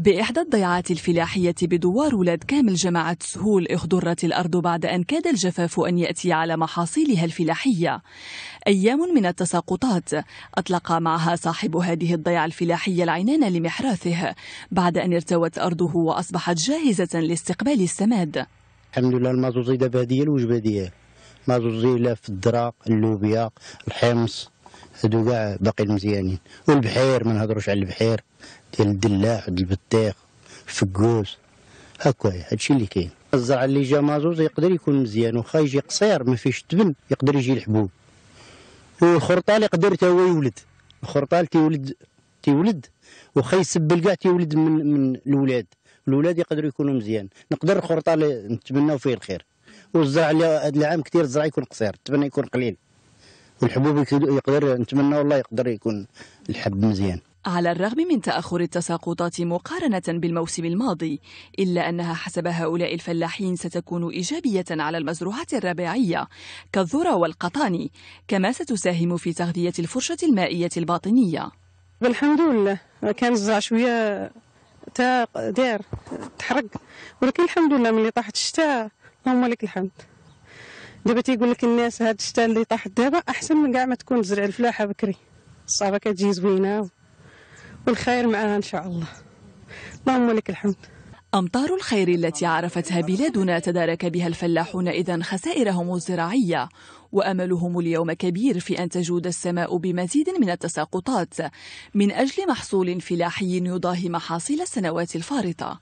بإحدى الضيعات الفلاحية بدوار ولاد كامل جماعة سهول اخضرت الأرض بعد أن كاد الجفاف أن يأتي على محاصيلها الفلاحية أيام من التساقطات أطلق معها صاحب هذه الضيعة الفلاحية العنان لمحراثه بعد أن ارتوت أرضه وأصبحت جاهزة لاستقبال السماد الحمد لله المازوزي دابا هذه الوجبة ديالي مازوزي لا في الدرا اللوبيا الحمص هادو كاع باقي المزيانين والبحير ما نهضروش على البحير ديال الدلاح البطيخ الفكوس هكا هادشي اللي كاين الزرع اللي جا مازوز يقدر يكون مزيان واخا يجي قصير ما فيش تبن يقدر يجي الحبوب والخرطال يقدر تا هو يولد الخرطال تيولد تيولد واخا يسبل كاع تيولد من من الاولاد الاولاد يقدروا يكونوا مزيان نقدر الخرطال نتمناو فيه الخير والزرع اللي هذا العام كثير الزرع يكون قصير نتمنى يكون قليل والحبوب يقدر نتمنى والله يقدر يكون الحب مزيان على الرغم من تأخر التساقطات مقارنة بالموسم الماضي إلا أنها حسب هؤلاء الفلاحين ستكون إيجابية على المزروعات الربيعية كالذرة والقطاني كما ستساهم في تغذية الفرشة المائية الباطنية الحمد لله كان الزرع شوية داير تحرق ولكن الحمد لله ملي طاحت الشتاء اللهم لك الحمد دابا تيقول لك الناس هاد الشتاء اللي طاح دابا احسن من كاع ما تكون تزرع الفلاحه بكري الصعبه كتجي زوينه والخير معاها ان شاء الله اللهم لك الحمد أمطار الخير التي عرفتها بلادنا تدارك بها الفلاحون إذا خسائرهم الزراعية وأملهم اليوم كبير في أن تجود السماء بمزيد من التساقطات من أجل محصول فلاحي يضاهي محاصيل السنوات الفارطة